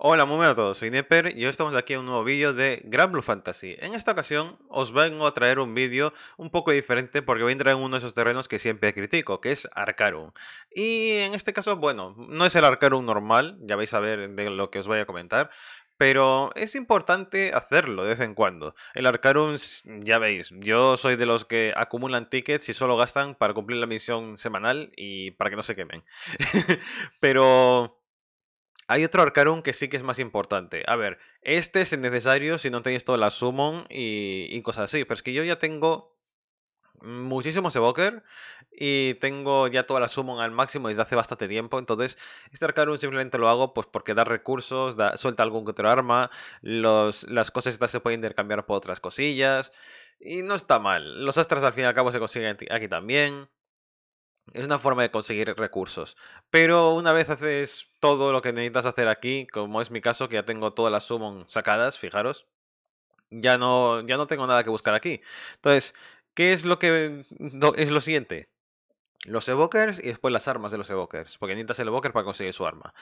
Hola, muy buenas a todos, soy Neper y hoy estamos aquí en un nuevo vídeo de Gran Blue Fantasy. En esta ocasión os vengo a traer un vídeo un poco diferente porque voy a entrar en uno de esos terrenos que siempre critico, que es Arcarum. Y en este caso, bueno, no es el Arcarum normal, ya vais a ver de lo que os voy a comentar, pero es importante hacerlo de vez en cuando. El Arcarum, ya veis, yo soy de los que acumulan tickets y solo gastan para cumplir la misión semanal y para que no se quemen. pero hay otro Arcanum que sí que es más importante. A ver, este es necesario si no tenéis toda la Summon y, cosas así. Pero es que yo ya tengo muchísimos Evoker y tengo ya toda la Summon al máximo desde hace bastante tiempo. Entonces, este Arcanum simplemente lo hago pues porque da recursos, da, suelta algún que otro arma, las cosas estas se pueden intercambiar por otras cosillas. Y no está mal. Los Astras al fin y al cabo se consiguen aquí también es una forma de conseguir recursos. Pero una vez haces todo lo que necesitas hacer aquí, como es mi caso, que ya tengo todas las summon sacadas, fijaros, ya no, ya no tengo nada que buscar aquí. Entonces, ¿qué es lo que es lo siguiente? Los evokers y después las armas de los evokers, porque necesitas el evoker para conseguir su arma.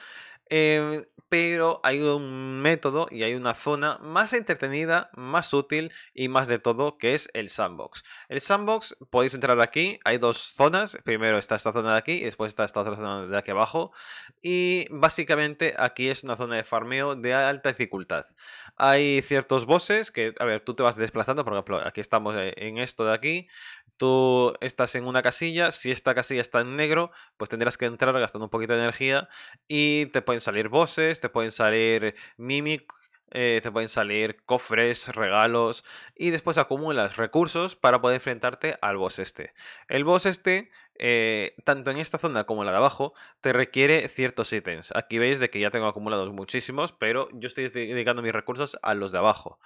Em, pero hay un método y hay una zona más entretenida, más útil y más de todo, que es el sandbox. El sandbox, podéis entrar aquí, hay dos zonas, primero está esta zona de aquí y después está esta otra zona de aquí abajo. Y básicamente aquí es una zona de farmeo de alta dificultad. Hay ciertos bosses que, a ver, tú te vas desplazando, por ejemplo, aquí estamos eh, en esto de aquí, tú estás en una casilla, si esta casilla está en negro, pues tendrás que entrar gastando un poquito de energía y te puedes salir bosses, te pueden salir mimic, eh, te pueden salir cofres, regalos y después acumulas recursos para poder enfrentarte al boss este. El boss este, eh, tanto en esta zona como en la de abajo, te requiere ciertos ítems. Aquí veis de que ya tengo acumulados muchísimos, pero yo estoy dedicando mis recursos a los de abajo.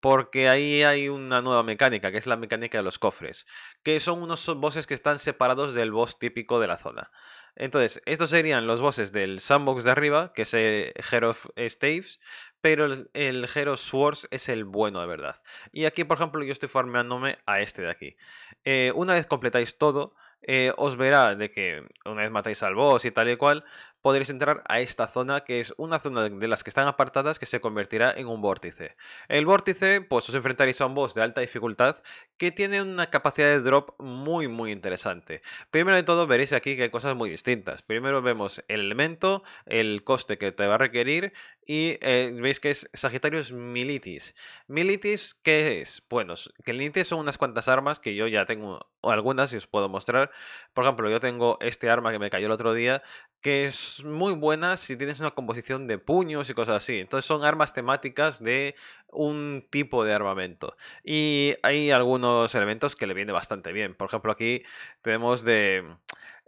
Porque ahí hay una nueva mecánica, que es la mecánica de los cofres, que son unos bosses que están separados del boss típico de la zona. Entonces, estos serían los bosses del sandbox de arriba, que es el Hero of Staves, pero el, Hero Swords es el bueno de verdad. Y aquí, por ejemplo, yo estoy farmeándome a este de aquí. Eh, una vez completáis todo, eh, os verá de que una vez matáis al boss y tal y cual, podréis entrar a esta zona que es una zona de las que están apartadas que se convertirá en un vórtice. El vórtice, pues os enfrentaréis a un boss de alta dificultad que tiene una capacidad de drop muy muy interesante. Primero de todo veréis aquí que hay cosas muy distintas. Primero vemos el elemento, el coste que te va a requerir y eh, veis que es Sagitarius Militis. Militis, ¿qué es? Bueno, que Militis son unas cuantas armas que yo ya tengo algunas y os puedo mostrar. Por ejemplo, yo tengo este arma que me cayó el otro día que es muy buenas si tienes una composición de puños y cosas así. Entonces son armas temáticas de un tipo de armamento. Y hay algunos elementos que le viene bastante bien. Por ejemplo, aquí tenemos de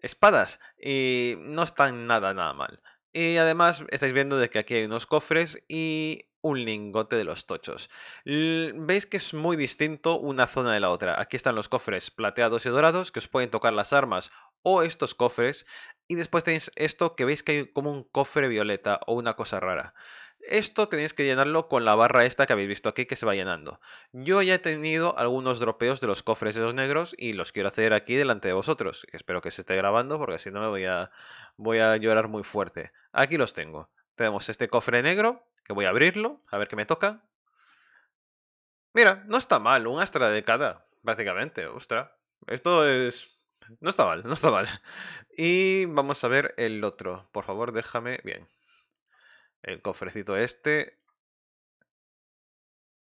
espadas y no están nada, nada mal. Y además estáis viendo de que aquí hay unos cofres y un lingote de los tochos. Veis que es muy distinto una zona de la otra. Aquí están los cofres plateados y dorados que os pueden tocar las armas o estos cofres. Y después tenéis esto que veis que hay como un cofre violeta o una cosa rara. Esto tenéis que llenarlo con la barra esta que habéis visto aquí que se va llenando. Yo ya he tenido algunos dropeos de los cofres de los negros y los quiero hacer aquí delante de vosotros. Espero que se esté grabando porque si no me voy a, voy a llorar muy fuerte. Aquí los tengo. Tenemos este cofre negro que voy a abrirlo, a ver qué me toca. Mira, no está mal, un astra de cada, prácticamente, Ostras, Esto es no está mal, no está mal. Y vamos a ver el otro. Por favor, déjame... Bien. El cofrecito este...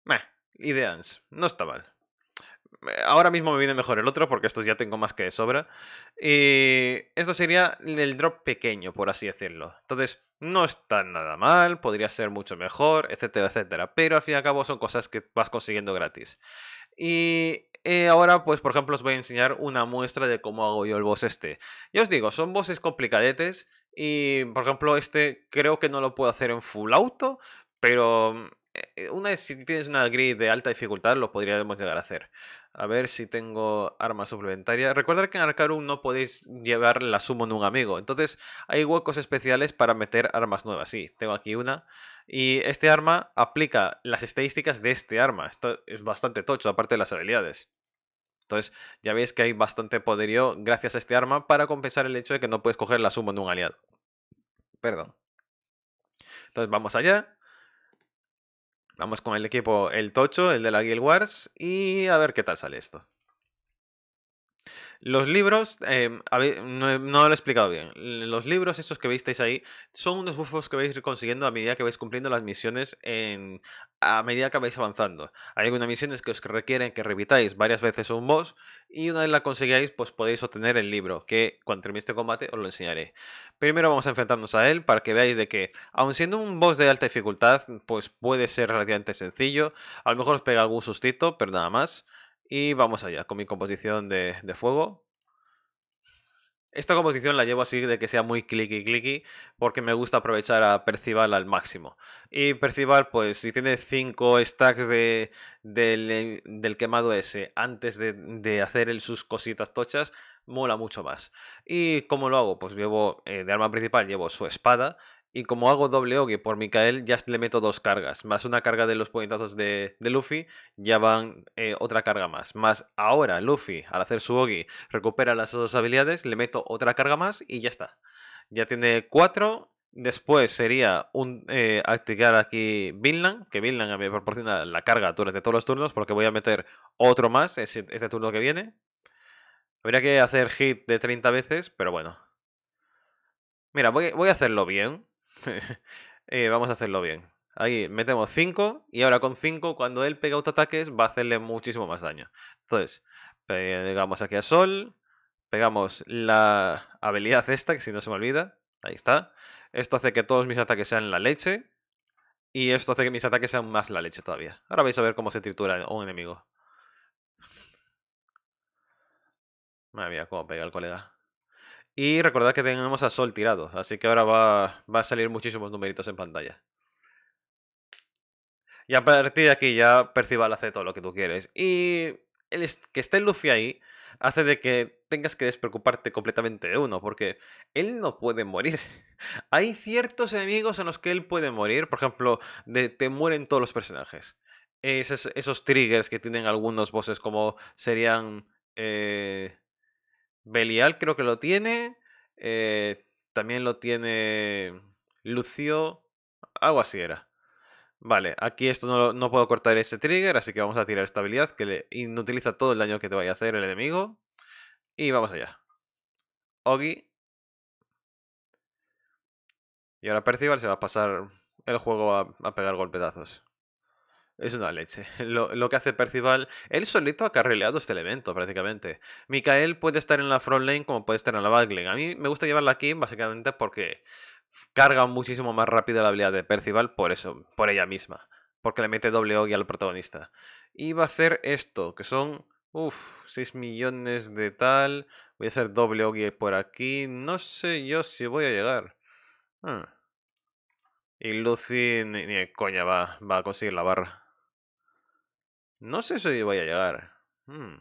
Meh, Ideas No está mal. Eh, ahora mismo me viene mejor el otro porque estos ya tengo más que de sobra. Y esto sería el drop pequeño, por así decirlo. Entonces, no está nada mal, podría ser mucho mejor, etcétera, etcétera. Pero al fin y al cabo son cosas que vas consiguiendo gratis. Y eh, ahora, pues, por ejemplo, os voy a enseñar una muestra de cómo hago yo el boss este. Ya os digo, son bosses complicadetes y, por ejemplo, este creo que no lo puedo hacer en full auto, pero mm, eh, una vez si tienes una grid de alta dificultad lo podríamos llegar a hacer. A ver si tengo arma suplementaria. Recuerda que en Arcarum no podéis llevar la sumo en un amigo. Entonces hay huecos especiales para meter armas nuevas. Sí, tengo aquí una. Y este arma aplica las estadísticas de este arma. Esto es bastante tocho, aparte de las habilidades. Entonces, ya veis que hay bastante poderío gracias a este arma para compensar el hecho de que no puedes coger la suma de un aliado. Perdón. Entonces, vamos allá. Vamos con el equipo El Tocho, el de la Guild Wars, y a ver qué tal sale esto. Los libros, em, no, lo he explicado bien. Los libros, estos que visteis ahí, son unos buffos que vais consiguiendo a medida que vais cumpliendo las misiones en, a medida que vais avanzando. Hay algunas misiones que os requieren que repitáis varias veces un boss y una vez la conseguíais pues podéis obtener el libro, que cuando termine este combate os lo enseñaré. Primero vamos a enfrentarnos a él para que veáis de que, aun siendo un boss de alta dificultad, pues puede ser relativamente sencillo. A lo mejor os pega algún sustito, pero nada más. Y vamos allá con mi composición de, fuego. Esta composición la llevo así de que sea muy clicky clicky porque me gusta aprovechar a Percival al máximo. Y Percival, pues si tiene 5 stacks de, del quemado ese antes de, hacer sus cositas tochas, mola mucho más. ¿Y cómo lo hago? Pues llevo eh, de arma principal, llevo su espada y como hago doble Oge por Mikael, ya le meto dos cargas. Más una carga de los puñetazos de, Luffy, ya van eh, otra carga más. Más ahora Luffy, al hacer su Ogi, recupera las dos habilidades, le meto otra carga más y ya está. Ya tiene cuatro. Después sería un, eh, activar aquí Vinland, que Vinland me proporciona la carga durante todos los turnos, porque voy a meter otro más este turno que viene. Habría que hacer hit de 30 veces, pero bueno. Mira, voy a hacerlo bien Eh, vamos a hacerlo bien. Ahí metemos 5 y ahora con 5, cuando él pega autoataques, va a hacerle muchísimo más daño. Entonces, pegamos aquí a Sol, pegamos la habilidad esta, que si no se me olvida, ahí está. Esto hace que todos mis ataques sean la leche y esto hace que mis ataques sean más la leche todavía. Ahora vais a ver cómo se tritura un enemigo. Madre mía, cómo pega el colega. Y recordad que tenemos a Sol tirado, así que ahora va, va a salir muchísimos numeritos en pantalla. Y a partir de aquí ya Percival hace todo lo que tú quieres. Y el que esté Luffy ahí hace de que tengas que despreocuparte completamente de uno, porque él no puede morir. Hay ciertos enemigos en los que él puede morir, por ejemplo, de, te mueren todos los personajes. Esos, triggers que tienen algunos voces como serían... Eh, Belial creo que lo tiene. Eh, también lo tiene Lucio. Algo así era. Vale, aquí esto no, no, puedo cortar ese trigger, así que vamos a tirar esta habilidad que le inutiliza todo el daño que te vaya a hacer el enemigo. Y vamos allá. Oggy Y ahora Percival se va a pasar el juego a, pegar golpedazos es una leche. Lo, que hace Percival, él solito ha carrileado este elemento prácticamente. Mikael puede estar en la front lane como puede estar en la back A mí me gusta llevarla aquí básicamente porque carga muchísimo más rápido la habilidad de Percival por eso, por ella misma. Porque le mete doble ogi al protagonista. Y va a hacer esto, que son, uff, 6 millones de tal. Voy a hacer doble ogie por aquí. No sé yo si voy a llegar. Ah. Y Lucy ni, ni coña va, va a conseguir la barra. No sé si voy a llegar. Mm.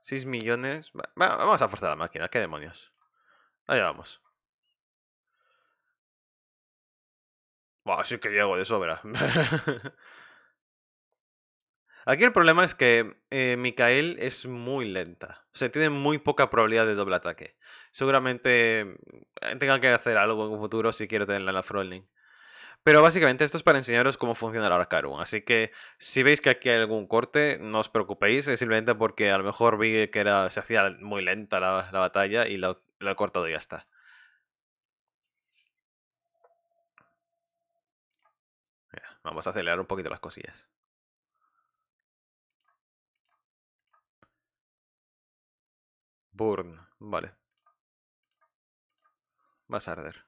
Seis 6 millones. vamos a forzar la máquina, qué demonios. Ahí vamos. Buah, sí que llego de sobra. Aquí el problema es que eh, Mikael es muy lenta. O sea, tiene muy poca probabilidad de doble ataque. Seguramente eh, tenga que hacer algo en un futuro si quiero tenerla la Frolling. Pero básicamente esto es para enseñaros cómo funciona el Arcarum. Así que si veis que aquí hay algún corte, no os preocupéis. Es simplemente porque a lo mejor vi que era, se hacía muy lenta la, batalla y lo, he cortado y ya está. vamos a acelerar un poquito las cosillas. Burn, vale. Vas a arder.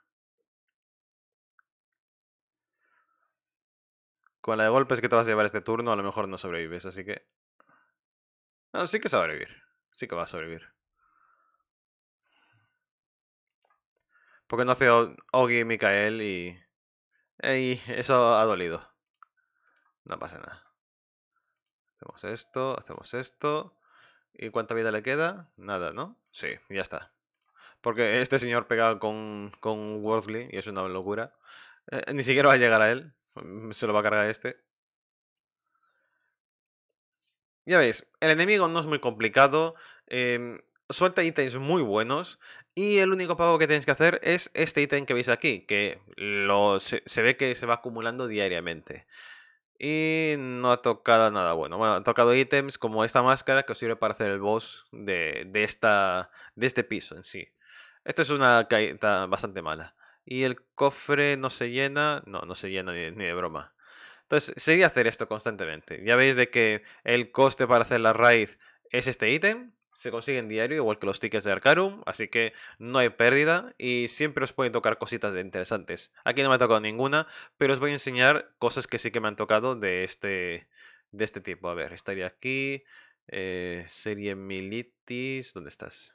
Con la de golpes que te vas a llevar este turno, a lo mejor no sobrevives, así que... No, sí que sobrevivir. Sí que va a sobrevivir. Porque no hace Oggy y Mikael y... eso ha dolido. No pasa nada. Hacemos esto, hacemos esto. ¿Y cuánta vida le queda? Nada, ¿no? Sí, ya está. Porque este señor pegado con, con Worldly, y es una locura, eh, ni siquiera va a llegar a él. Mm, se lo va a cargar este. Ya veis, el enemigo no es muy complicado. Em, suelta ítems muy buenos. Y el único pago que tenéis que hacer es este ítem que veis aquí. Que lo, se, ve que se va acumulando diariamente. Y no ha tocado nada bueno. Bueno, ha tocado ítems como esta máscara que os sirve para hacer el boss de, de esta, de este piso en sí. Esta es una caída bastante mala y el cofre no se llena. No, no se llena ni, de broma. Entonces, seguí hacer esto constantemente. Ya veis de que el coste para hacer la raíz es este ítem. Se consigue en diario, igual que los tickets de Arcarum, así que no hay pérdida y siempre os pueden tocar cositas interesantes. Aquí no me ha tocado ninguna, pero os voy a enseñar cosas que sí que me han tocado de este, de este tipo. A ver, estaría aquí, eh, serie Militis, ¿dónde estás?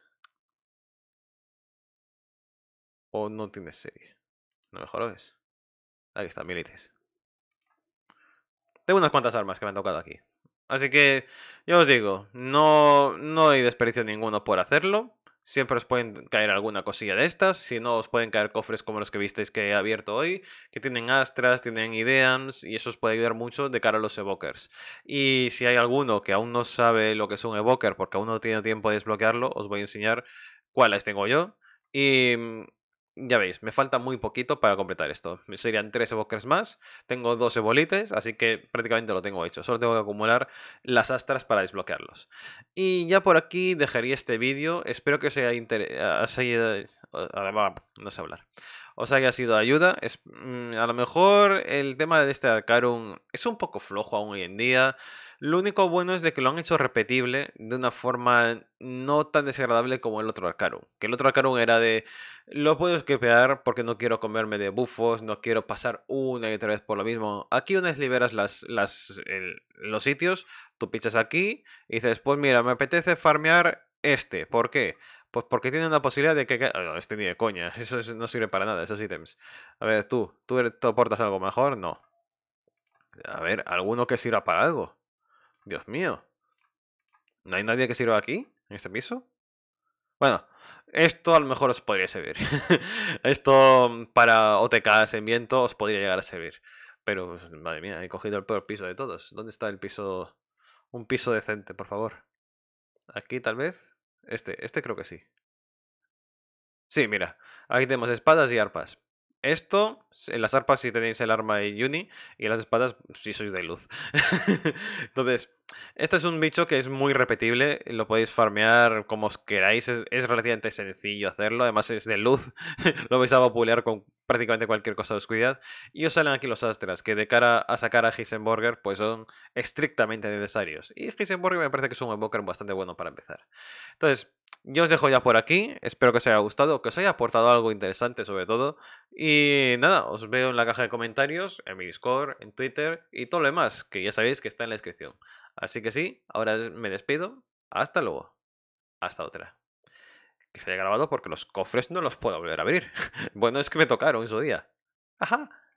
o no tienes serie. No me es Aquí está, milites. Tengo unas cuantas armas que me han tocado aquí. Así que, yo os digo, no, no hay desperdicio ninguno por hacerlo. Siempre os pueden caer alguna cosilla de estas. Si no, os pueden caer cofres como los que visteis que he abierto hoy, que tienen astras, tienen ideas y eso os puede ayudar mucho de cara a los evokers. Y si hay alguno que aún no sabe lo que es un evoker porque aún no tiene tiempo de desbloquearlo, os voy a enseñar cuáles tengo yo. Y mm, ya veis, me falta muy poquito para completar esto. Serían 13 evokers más, tengo 12 ebolites, así que prácticamente lo tengo hecho. Solo tengo que acumular las astras para desbloquearlos. Y ya por aquí dejaría este vídeo. Espero que os haya, ah, no sé hablar. Os haya sido de ayuda. Es, mm, a lo mejor el tema de este Arcarum es un poco flojo aún hoy en día. Lo único bueno es de que lo han hecho repetible de una forma no tan desagradable como el otro Arcarum. Que el otro Arcarum era de lo puedo esquipear porque no quiero comerme de bufos, no quiero pasar una y otra vez por lo mismo. Aquí una vez liberas las, las, los sitios, tú pichas aquí y dices, pues mira, me apetece farmear este. ¿Por qué? Pues porque tiene una posibilidad de que... este ni de coña. Eso no sirve para nada, esos ítems. A ver, tú, ¿tú, eres, ¿tú aportas algo mejor? No. A ver, alguno que sirva para algo. Dios mío. ¿No hay nadie que sirva aquí? ¿En este piso? Bueno, esto a lo mejor os podría servir. esto para OTKs en viento os podría llegar a servir. Pero, pues, madre mía, he cogido el peor piso de todos. ¿Dónde está el piso? Un piso decente, por favor. Aquí tal vez. Este, este creo que sí. Sí, mira. Aquí tenemos espadas y arpas. Esto en las arpas si tenéis el arma de Yuni, y las espadas si pues, soy de luz. Entonces, este es un bicho que es muy repetible, lo podéis farmear como os queráis, es, relativamente sencillo hacerlo, además es de luz, lo vais a vapulear con prácticamente cualquier cosa de oscuridad, y os salen aquí los astras, que de cara a sacar a Heisenberger, pues son estrictamente necesarios, y Heisenberger me parece que es un evoker bastante bueno para empezar. Entonces, yo os dejo ya por aquí, espero que os haya gustado, que os haya aportado algo interesante sobre todo, y nada, os veo en la caja de comentarios, en mi Discord, en Twitter y todo lo demás, que ya sabéis que está en la descripción. Así que sí, ahora me despido. Hasta luego. Hasta otra. Que se haya grabado porque los cofres no los puedo volver a abrir. bueno, es que me tocaron en su día. Ajá.